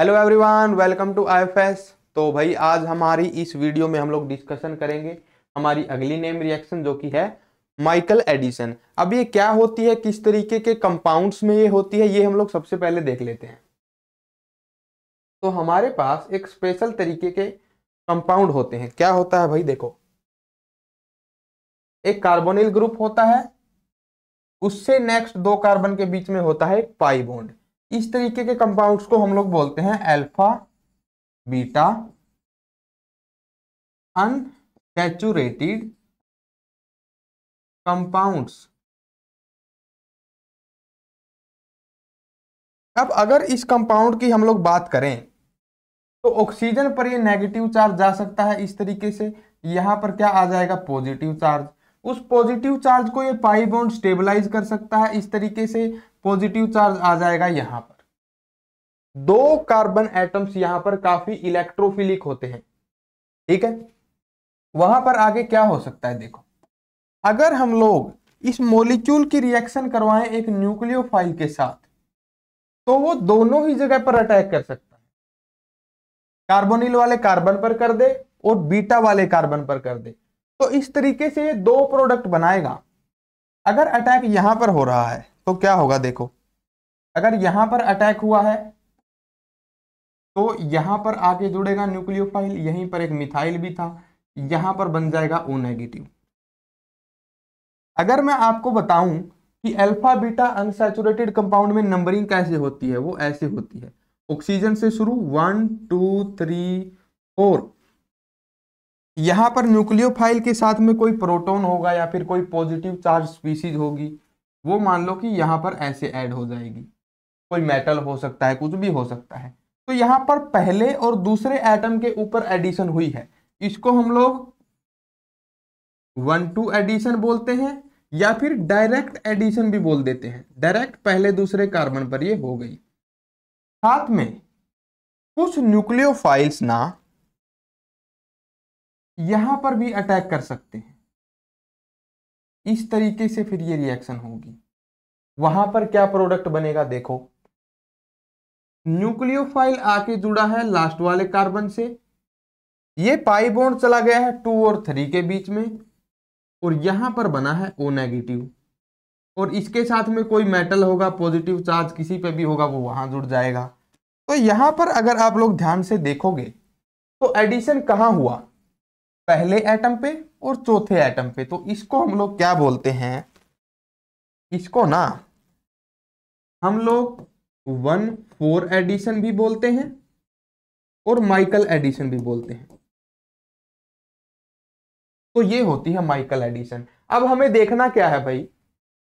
hello everyone welcome to IFS तो भाई आज हमारी इस वीडियो में हम लोग डिस्कशन करेंगे हमारी अगली नेम रिएक्शन जो कि है माइकल एडिसन अब ये क्या होती है किस तरीके के कंपाउंड्स में ये होती है ये हम लोग सबसे पहले देख लेते हैं तो हमारे पास एक स्पेशल तरीके के कंपाउंड होते हैं क्या होता है भाई देखो एक कार्बोनिल ग्रुप होता है उससे नेक्स्ट दो कार्बन के बीच में होता है पाई बॉन्ड इस तरीके के कंपाउंड्स को हम लोग बोलते हैं अल्फा बीटा अनसेचुरेटेड कंपाउंड्स अब अगर इस कंपाउंड की हम लोग बात करें तो ऑक्सीजन पर ये नेगेटिव चार्ज जा सकता है इस तरीके से यहां पर क्या आ जाएगा पॉजिटिव चार्ज उस पॉजिटिव चार्ज को ये पाई बॉन्ड स्टेबलाइज कर सकता है इस तरीके से पॉजिटिव चार्ज आ जाएगा यहां पर दो कार्बन एटम्स यहां पर काफी इलेक्ट्रोफिलिक होते हैं ठीक है वहां पर आगे क्या हो सकता है देखो अगर हम लोग इस मोलिक्यूल की रिएक्शन करवाएं एक न्यूक्लियोफाइल के साथ तो वो दोनों ही जगह पर अटैक कर सकता है कार्बोनिल वाले कार्बन पर कर दे और बीटा वाले कार्बन पर कर दे तो इस तरीके से ये दो प्रोडक्ट बनाएगा अगर अटैक यहां पर हो रहा है तो क्या होगा देखो अगर यहां पर अटैक हुआ है तो यहां पर आगे जुड़ेगा न्यूक्लियोफाइल यहीं पर एक मिथाइल भी था यहां पर बन जाएगा ओ नेगेटिव अगर मैं आपको बताऊं कि अल्फा बीटा अनसेचुरेटेड कंपाउंड में नंबरिंग कैसे होती है वो ऐसे होती है ऑक्सीजन से शुरू वन टू थ्री फोर यहां पर न्यूक्लियोफाइल के साथ में कोई प्रोटोन होगा या फिर कोई पॉजिटिव चार्ज स्पीसीज होगी वो मान लो कि यहां पर ऐसे ऐड हो जाएगी कोई मेटल हो सकता है कुछ भी हो सकता है तो यहां पर पहले और दूसरे एटम के ऊपर एडिशन हुई है इसको हम लोग वन टू एडिशन बोलते हैं या फिर डायरेक्ट एडिशन भी बोल देते हैं डायरेक्ट पहले दूसरे कार्बन पर ये हो गई साथ में कुछ न्यूक्लियोफाइल्स ना यहां पर भी अटैक कर सकते हैं इस तरीके से फिर ये रिएक्शन होगी वहां पर क्या प्रोडक्ट बनेगा देखो न्यूक्लियोफाइल आके जुड़ा है लास्ट वाले कार्बन से ये पाई बॉन्ड चला गया है टू और थ्री के बीच में और यहां पर बना है ओ नेगेटिव और इसके साथ में कोई मेटल होगा पॉजिटिव चार्ज किसी पे भी होगा वो वहां जुड़ जाएगा तो यहां पर अगर आप लोग ध्यान से देखोगे तो एडिशन कहाँ हुआ पहले एटम पे और चौथे एटम पे तो इसको हम लोग क्या बोलते हैं इसको ना हम लोग वन फोर एडिशन भी बोलते हैं और माइकल एडिशन भी बोलते हैं तो ये होती है माइकल एडिशन अब हमें देखना क्या है भाई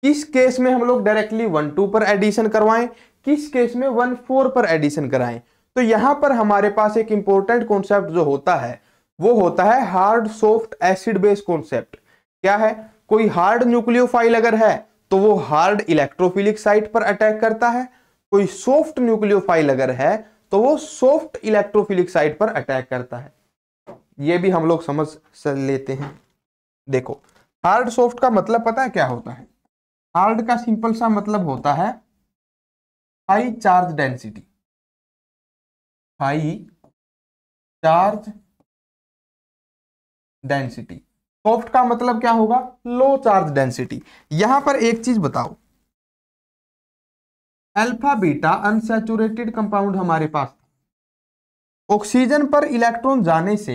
किस केस में हम लोग डायरेक्टली वन टू पर एडिशन करवाएं किस केस में वन फोर पर एडिशन कराएं तो यहां पर हमारे पास एक इंपॉर्टेंट कॉन्सेप्ट जो होता है वो होता है hard soft acid base concept क्या है कोई हार्ड न्यूक्लियोफाइल अगर है तो वो हार्ड इलेक्ट्रोफिलिक साइट पर अटैक करता है कोई सॉफ्ट न्यूक्लियोफाइल अगर है तो वो सॉफ्ट इलेक्ट्रोफिलिक साइट पर अटैक करता है ये भी हम लोग समझ लेते हैं देखो हार्ड सॉफ्ट का मतलब पता है क्या होता है हार्ड का सिंपल सा मतलब होता है high charge density high charge density soft का मतलब क्या होगा लो चार्ज डेंसिटी यहां पर एक चीज बताओ अल्फा बीटा अनसेचुरेटेड कंपाउंड हमारे पास था ऑक्सीजन पर इलेक्ट्रॉन जाने से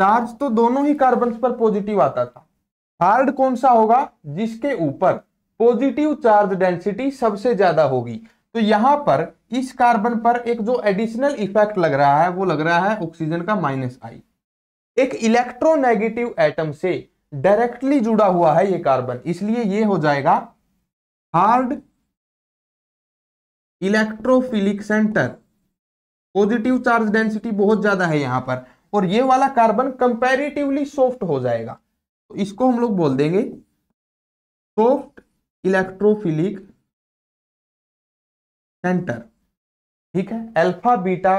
चार्ज तो दोनों ही कार्बन पर पॉजिटिव आता था हार्ड कौन सा होगा जिसके ऊपर पॉजिटिव चार्ज डेंसिटी सबसे ज्यादा होगी तो यहां पर इस कार्बन पर एक जो एडिशनल इफेक्ट लग रहा है वो लग रहा है ऑक्सीजन का माइनस आई एक इलेक्ट्रोनेगेटिव एटम से डायरेक्टली जुड़ा हुआ है ये कार्बन इसलिए ये हो जाएगा hard electrophilic center positive charge density बहुत ज्यादा है यहां पर और ये वाला कार्बन कंपेरिटिवली सॉफ्ट हो जाएगा तो इसको हम लोग बोल देंगे सॉफ्ट इलेक्ट्रोफिलिक सेंटर ठीक है अल्फा बीटा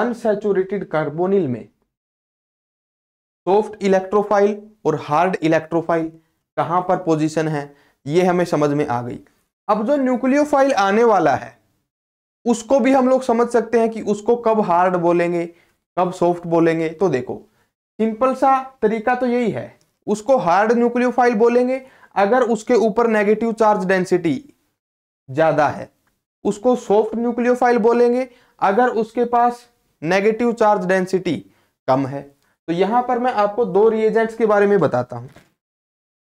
अनसेचुरेटेड कार्बोनिल में सॉफ्ट इलेक्ट्रोफाइल और हार्ड इलेक्ट्रोफाइल कहां पर पोजीशन है ये हमें समझ में आ गई अब जो न्यूक्लियोफाइल आने वाला है उसको भी हम लोग समझ सकते हैं कि उसको कब हार्ड बोलेंगे कब सॉफ्ट बोलेंगे तो देखो सिंपल सा तरीका तो यही है उसको हार्ड न्यूक्लियोफाइल बोलेंगे अगर उसके ऊपर नेगेटिव चार्ज डेंसिटी ज़्यादा है उसको सॉफ्ट न्यूक्लियोफाइल बोलेंगे अगर उसके पास नेगेटिव चार्ज डेंसिटी कम है तो यहां पर मैं आपको दो रिएजेंट्स के बारे में बताता हूं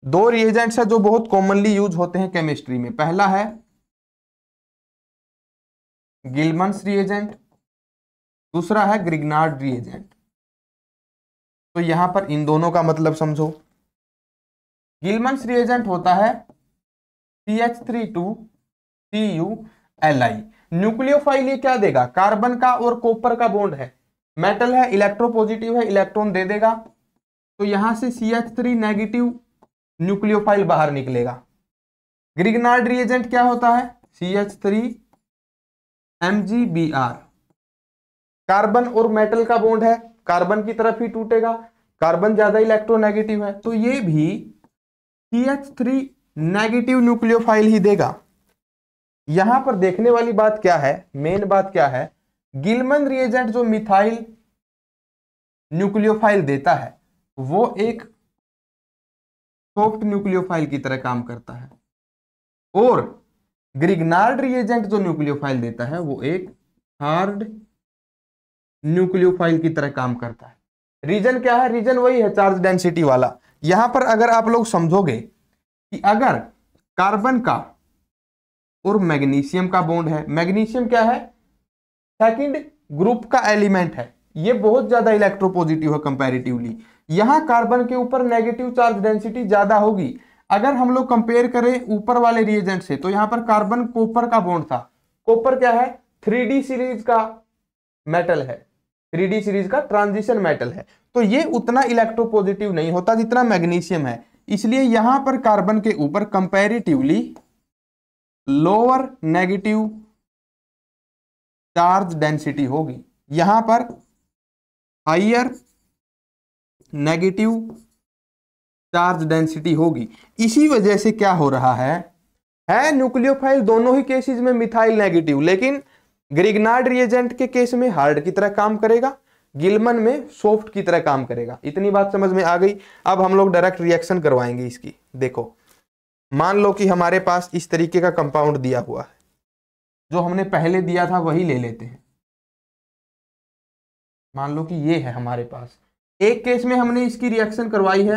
दो रिएजेंट्स है जो बहुत कॉमनली यूज होते हैं केमिस्ट्री में पहला है गिलमंस रिएजेंट दूसरा है ग्रिगनार्ड रिएजेंट तो यहां पर इन दोनों का मतलब समझो गिलमंस रिएजेंट होता है C H three two C U L I nucleophile ये क्या देगा कार्बन का और कॉपर का बॉन्ड है मेटल है इलेक्ट्रोपॉजिटिव है इलेक्ट्रॉन दे देगा तो यहां से C H three negative nucleophile बाहर निकलेगा ग्रिगनार्ड रिएजेंट क्या होता है C H three M G B R carbon और मेटल का बॉन्ड है कार्बन की तरफ ही टूटेगा कार्बन ज्यादा इलेक्ट्रोनेगेटिव है तो ये भी C H three negative nucleophile ही देगा यहां पर देखने वाली बात क्या है मेन बात क्या है गिलमन रिएजेंट जो मिथाइल न्यूक्लियोफाइल देता है वो एक सॉफ्ट न्यूक्लियोफाइल की तरह काम करता है और ग्रिगनार्ड रिएजेंट जो न्यूक्लियोफाइल देता है वो एक हार्ड न्यूक्लियोफाइल की तरह काम करता है रीजन क्या है रीजन वही है चार्ज डेंसिटी वाला यहां पर अगर आप लोग समझोगे कि अगर कार्बन का और मैग्नीशियम का बॉन्ड है मैग्नीशियम क्या है सेकंड ग्रुप का एलिमेंट है ये बहुत ज्यादा इलेक्ट्रोपोजिटिव है कंपैरेटिवली यहां कार्बन के ऊपर नेगेटिव चार्ज डेंसिटी ज़्यादा होगी अगर हम लोग कंपेयर करें ऊपर वाले रिएजेंट से तो यहां पर कार्बन कोपर का बॉन्ड था कोपर क्या है थ्री सीरीज का मेटल है थ्री सीरीज का ट्रांजिशन मेटल है तो ये उतना इलेक्ट्रोपोजिटिव नहीं होता जितना मैग्नीशियम है इसलिए यहां पर कार्बन के ऊपर comparatively lower negative charge density होगी यहां पर हाइयर नेगेटिव चार्ज डेंसिटी होगी इसी वजह से क्या हो रहा है है न्यूक्लियोफाइल दोनों ही केसेस में मिथाइल नेगेटिव लेकिन ग्रिगनाड रिएजेंट के केस में हार्ड की तरह काम करेगा गिलमन में सॉफ्ट की तरह काम करेगा इतनी बात समझ में आ गई अब हम लोग डायरेक्ट रिएक्शन करवाएंगे इसकी देखो मान लो कि हमारे पास इस तरीके का कंपाउंड दिया हुआ है जो हमने पहले दिया था वही ले लेते हैं मान लो कि ये है हमारे पास एक केस में हमने इसकी रिएक्शन करवाई है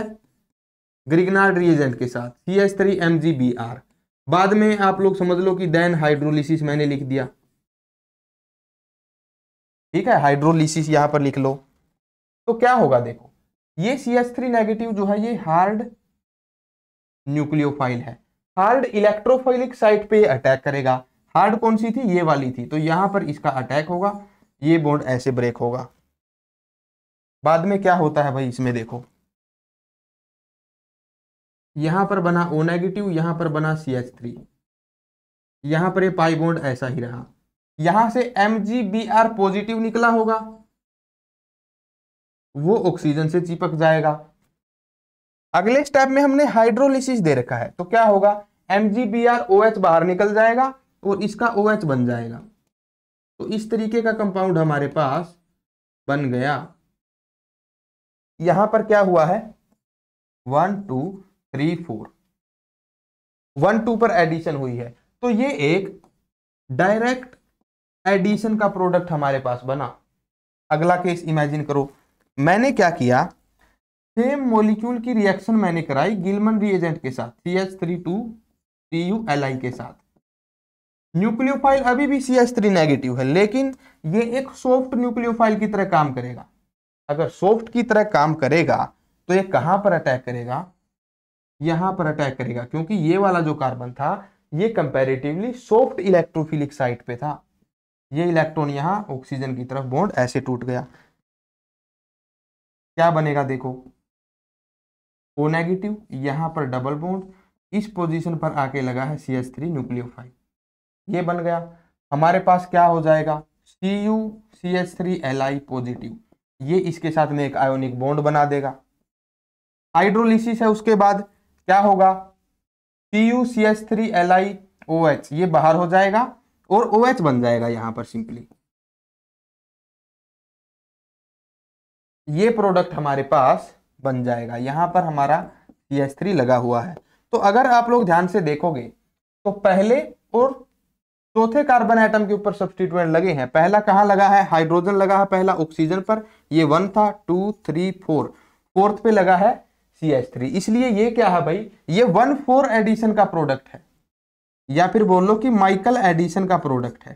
ग्रिगनार रिएजेंट के साथ C H three M G B R बाद में आप लोग समझ लो कि देन हाइड्रोलिसिस मैंने लिख दिया ठीक है हाइड्रोलिसिस यहां पर लिख लो तो क्या होगा देखो ये सी एच थ्री नेगेटिव जो है ये हार्ड न्यूक्लियोफाइल है हार्ड इलेक्ट्रोफाइलिक साइट पे अटैक करेगा हार्ड कौन सी थी ये वाली थी तो यहां पर इसका अटैक होगा ये बॉन्ड ऐसे ब्रेक होगा बाद में क्या होता है भाई इसमें देखो यहां पर बना ओ नेगेटिव यहां पर बना सी एच थ्री यहां पर ये पाई बोन्ड ऐसा ही रहा यहां से M G B R positive निकला होगा वो ऑक्सीजन से चिपक जाएगा अगले स्टेप में हमने हाइड्रोलिसिस दे रखा है तो क्या होगा M G B R O H बाहर निकल जाएगा और इसका ओ एच बन जाएगा तो इस तरीके का कंपाउंड हमारे पास बन गया यहां पर क्या हुआ है one two three four one two पर एडिशन हुई है तो ये एक डायरेक्ट एडिशन का प्रोडक्ट हमारे पास बना अगला केस इमेजिन करो मैंने क्या किया सेम मोलिक्यूल की रिएक्शन मैंने कराई गिलमन रिएजेंट के साथ C H three two T U L I के साथ न्यूक्लियोफाइल अभी भी सी एच थ्री नेगेटिव है लेकिन ये एक सॉफ्ट न्यूक्लियोफाइल की तरह काम करेगा अगर सॉफ्ट की तरह काम करेगा तो ये कहां पर अटैक करेगा यहां पर अटैक करेगा क्योंकि ये वाला जो कार्बन था ये कंपेरेटिवली सॉफ्ट इलेक्ट्रोफिलिक साइट पे था ये इलेक्ट्रॉन यहां ऑक्सीजन की तरफ बॉन्ड ऐसे टूट गया क्या बनेगा देखो ओ नेगेटिव यहां पर डबल बॉन्ड इस पोजीशन पर आके लगा है सी एस थ्री न्यूक्लियोफाइल ये बन गया हमारे पास क्या हो जाएगा C U C H three L I positive ये इसके साथ में एक आयोनिक बॉन्ड बना देगा हाइड्रोलिसिस है उसके बाद क्या होगा P U C H three L I O H ये बाहर हो जाएगा और ओ OH एच बन जाएगा यहां पर सिंपली ये प्रोडक्ट हमारे पास बन जाएगा यहां पर हमारा सी एच थ्री लगा हुआ है तो अगर आप लोग ध्यान से देखोगे तो पहले और चौथे कार्बन आइटम के ऊपर सब्सटीट्यूएंट लगे हैं पहला कहाँ लगा है हाइड्रोजन लगा है पहला ऑक्सीजन पर ये वन था टू थ्री फोर फोर्थ पे लगा है सी एच थ्री इसलिए ये क्या है भाई ये वन फोर एडिशन का प्रोडक्ट है या फिर बोल लो कि माइकल एडिशन का प्रोडक्ट है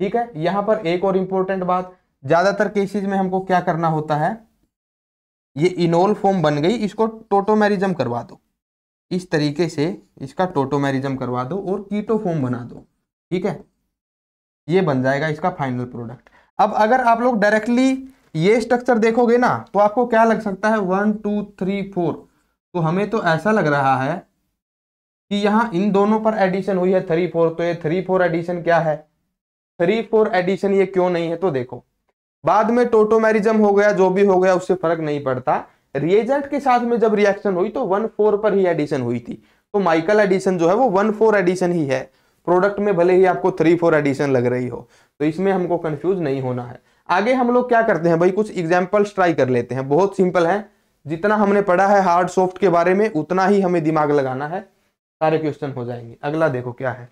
ठीक है यहां पर एक और इंपॉर्टेंट बात ज़्यादातर केसेज में हमको क्या करना होता है ये इनोल फॉर्म बन गई इसको टोटोमेरिज्म करवा दो इस तरीके से इसका टोटोमेरिज्म करवा दो और कीटोफोम बना दो ठीक है ये बन जाएगा इसका फाइनल प्रोडक्ट अब अगर आप लोग डायरेक्टली ये स्ट्रक्चर देखोगे ना तो आपको क्या लग सकता है वन टू थ्री फोर तो हमें तो ऐसा लग रहा है कि यहाँ इन दोनों पर एडिशन हुई है थ्री फोर तो ये थ्री फोर एडिशन क्या है थ्री फोर एडिशन ये क्यों नहीं है तो देखो बाद में टोटोमेरिज्म हो गया जो भी हो गया उससे फर्क नहीं पड़ता रिएजेंट के साथ में जब रिएक्शन हुई तो वन फोर पर ही एडिशन हुई थी तो माइकल एडिशन जो है वो वन फोर एडिशन ही है प्रोडक्ट में भले ही आपको थ्री फोर एडिशन लग रही हो तो इसमें हमको कंफ्यूज नहीं होना है आगे हम लोग क्या करते हैं भाई कुछ एग्जाम्पल्स ट्राई कर लेते हैं बहुत सिंपल है जितना हमने पढ़ा है हार्ड सॉफ्ट के बारे में उतना ही हमें दिमाग लगाना है सारे क्वेश्चन हो जाएंगे अगला देखो क्या है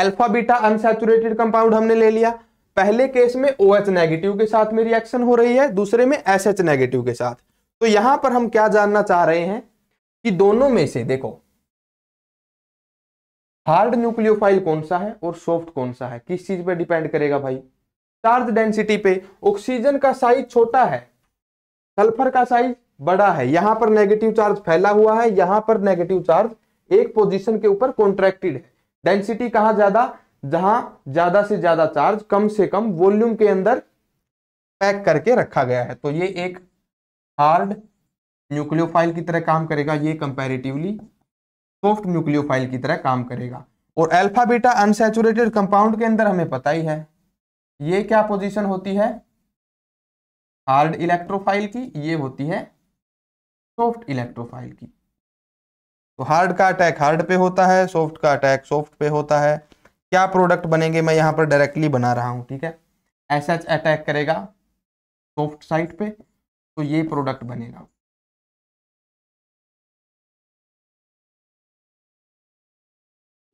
अल्फा बीटा अनसेचुरेटेड कंपाउंड हमने ले लिया पहले केस में ओ OH नेगेटिव के साथ में रिएक्शन हो रही है दूसरे में एस एच नेगेटिव के साथ तो यहां पर हम क्या जानना चाह रहे हैं कि दोनों में से देखो हार्ड न्यूक्लियोफाइल कौन सा है और सॉफ्ट कौन सा है किस चीज पे डिपेंड करेगा भाई चार्ज डेंसिटी पे ऑक्सीजन का साइज छोटा है सल्फर का साइज बड़ा है यहां पर नेगेटिव चार्ज फैला हुआ है यहां पर नेगेटिव चार्ज एक पोजीशन के ऊपर कॉन्ट्रैक्टेड है डेंसिटी कहां ज्यादा जहां ज्यादा से ज्यादा चार्ज कम से कम वॉल्यूम के अंदर पैक करके रखा गया है तो ये एक हार्ड न्यूक्लियोफाइल की तरह काम करेगा ये कंपैरेटिवली सॉफ्ट न्यूक्लियोफाइल की तरह काम करेगा और अल्फा बीटा अनसेचुरेटेड कंपाउंड के अंदर हमें पता ही है ये क्या पोजीशन होती है हार्ड इलेक्ट्रोफाइल की ये होती है सॉफ्ट इलेक्ट्रोफाइल की तो हार्ड का अटैक हार्ड पे होता है सॉफ्ट का अटैक सॉफ्ट पे होता है क्या प्रोडक्ट बनेंगे मैं यहाँ पर डायरेक्टली बना रहा हूँ ठीक है एस एच अटैक करेगा सॉफ्ट साइट पे तो ये प्रोडक्ट बनेगा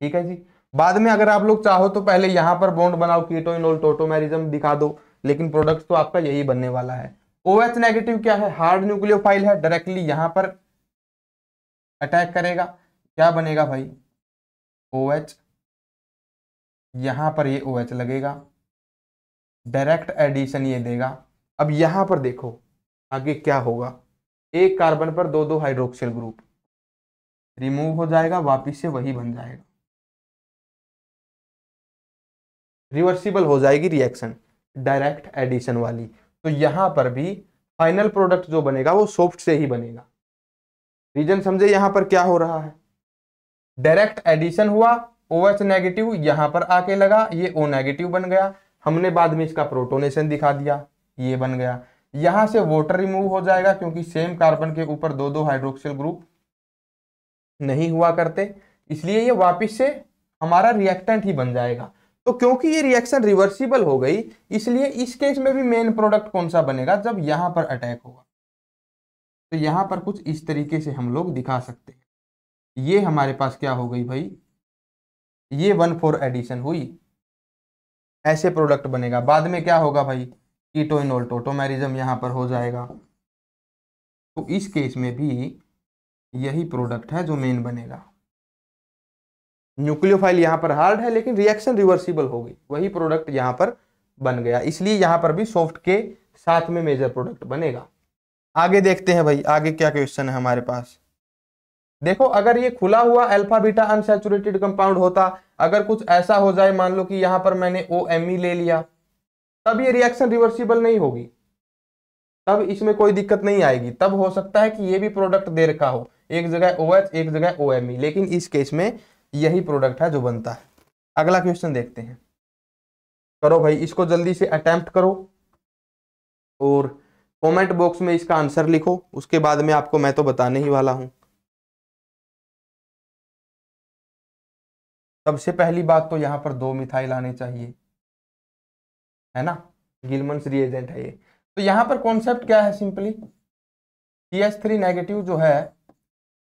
ठीक है जी बाद में अगर आप लोग चाहो तो पहले यहाँ पर बॉन्ड बनाओ कीटोइनोल टोटोमेरिज्म दिखा दो लेकिन प्रोडक्ट तो आपका यही बनने वाला है ओ एच नेगेटिव क्या है हार्ड फाइल है डायरेक्टली यहाँ पर अटैक करेगा क्या बनेगा भाई ओ OH यहां पर ये ओ OH लगेगा डायरेक्ट एडिशन ये देगा अब यहां पर देखो आगे क्या होगा एक कार्बन पर दो दो हाइड्रोक्सिल ग्रुप रिमूव हो जाएगा वापिस से वही बन जाएगा रिवर्सिबल हो जाएगी रिएक्शन डायरेक्ट एडिशन वाली तो यहां पर भी फाइनल प्रोडक्ट जो बनेगा वो सॉफ्ट से ही बनेगा रीजन समझे यहां पर क्या हो रहा है डायरेक्ट एडिशन हुआ ओ एच नेगेटिव यहाँ पर आके लगा ये ओ नेगेटिव बन गया हमने बाद में इसका प्रोटोनेशन दिखा दिया ये बन गया यहाँ से वोटर रिमूव हो जाएगा क्योंकि सेम कार्बन के ऊपर दो दो हाइड्रोक्सिल ग्रुप नहीं हुआ करते इसलिए ये वापस से हमारा रिएक्टेंट ही बन जाएगा तो क्योंकि ये रिएक्शन रिवर्सिबल हो गई इसलिए इस केस में भी मेन प्रोडक्ट कौन सा बनेगा जब यहाँ पर अटैक होगा तो यहाँ पर कुछ इस तरीके से हम लोग दिखा सकते हैं ये हमारे पास क्या हो गई भाई ये वन फोर एडिशन हुई ऐसे प्रोडक्ट बनेगा बाद में क्या होगा भाई कीटोइनोल टोटोमेरिज्म यहां पर हो जाएगा तो इस केस में भी यही प्रोडक्ट है जो मेन बनेगा न्यूक्लियोफाइल यहां पर हार्ड है लेकिन रिएक्शन रिवर्सिबल हो गई वही प्रोडक्ट यहां पर बन गया इसलिए यहां पर भी सॉफ्ट के साथ में मेजर प्रोडक्ट बनेगा आगे देखते हैं भाई आगे क्या क्वेश्चन है हमारे पास देखो अगर ये खुला हुआ अल्फा बीटा अनसेचुरेटेड कंपाउंड होता अगर कुछ ऐसा हो जाए मान लो कि यहाँ पर मैंने ओ एम ई ले लिया तब ये रिएक्शन रिवर्सिबल नहीं होगी तब इसमें कोई दिक्कत नहीं आएगी तब हो सकता है कि ये भी प्रोडक्ट दे रखा हो एक जगह ओ OH, एक जगह ओ एम ई लेकिन इस केस में यही प्रोडक्ट है जो बनता है अगला क्वेश्चन देखते हैं करो भाई इसको जल्दी से अटैम्प्ट करो और कमेंट बॉक्स में इसका आंसर लिखो उसके बाद में आपको मैं तो बताने ही वाला हूं सबसे पहली बात तो यहां पर दो मिथाइल आने चाहिए है ना गिलमंस रिएजेंट है ये तो यहां पर कॉन्सेप्ट क्या है सिंपली टी थ्री नेगेटिव जो है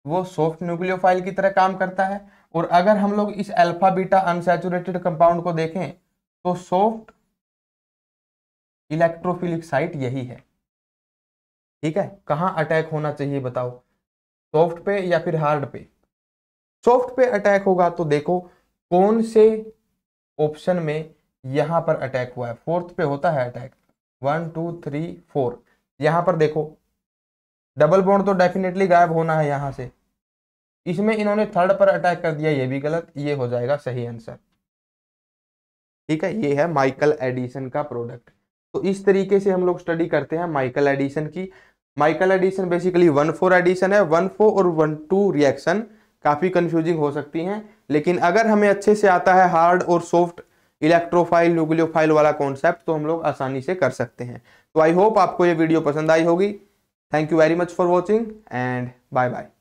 वो सॉफ्ट न्यूक्लियोफाइल की तरह काम करता है और अगर हम लोग इस अल्फा बीटा अनसेचुरेटेड कंपाउंड को देखें तो सॉफ्ट इलेक्ट्रोफिलिक साइट यही है ठीक है कहां अटैक होना चाहिए बताओ सॉफ्ट पे या फिर हार्ड पे सॉफ्ट पे अटैक होगा तो देखो कौन से ऑप्शन में यहां पर अटैक हुआ है फोर्थ पे होता है attack one two three four यहां पर देखो डबल बॉन्ड तो डेफिनेटली गायब होना है यहां से इसमें इन्होंने थर्ड पर अटैक कर दिया ये भी गलत ये हो जाएगा सही आंसर ठीक है ये है माइकल एडिसन का प्रोडक्ट तो इस तरीके से हम लोग स्टडी करते हैं माइकल एडिसन की Michael addition basically one four addition है वन फोर और वन टू रिएक्शन काफ़ी कंफ्यूजिंग हो सकती हैं लेकिन अगर हमें अच्छे से आता है हार्ड और सॉफ्ट इलेक्ट्रोफाइल न्यूक्लियोफाइल वाला कॉन्सेप्ट तो हम लोग आसानी से कर सकते हैं तो आई होप आपको ये वीडियो पसंद आई होगी thank you very much for watching and bye bye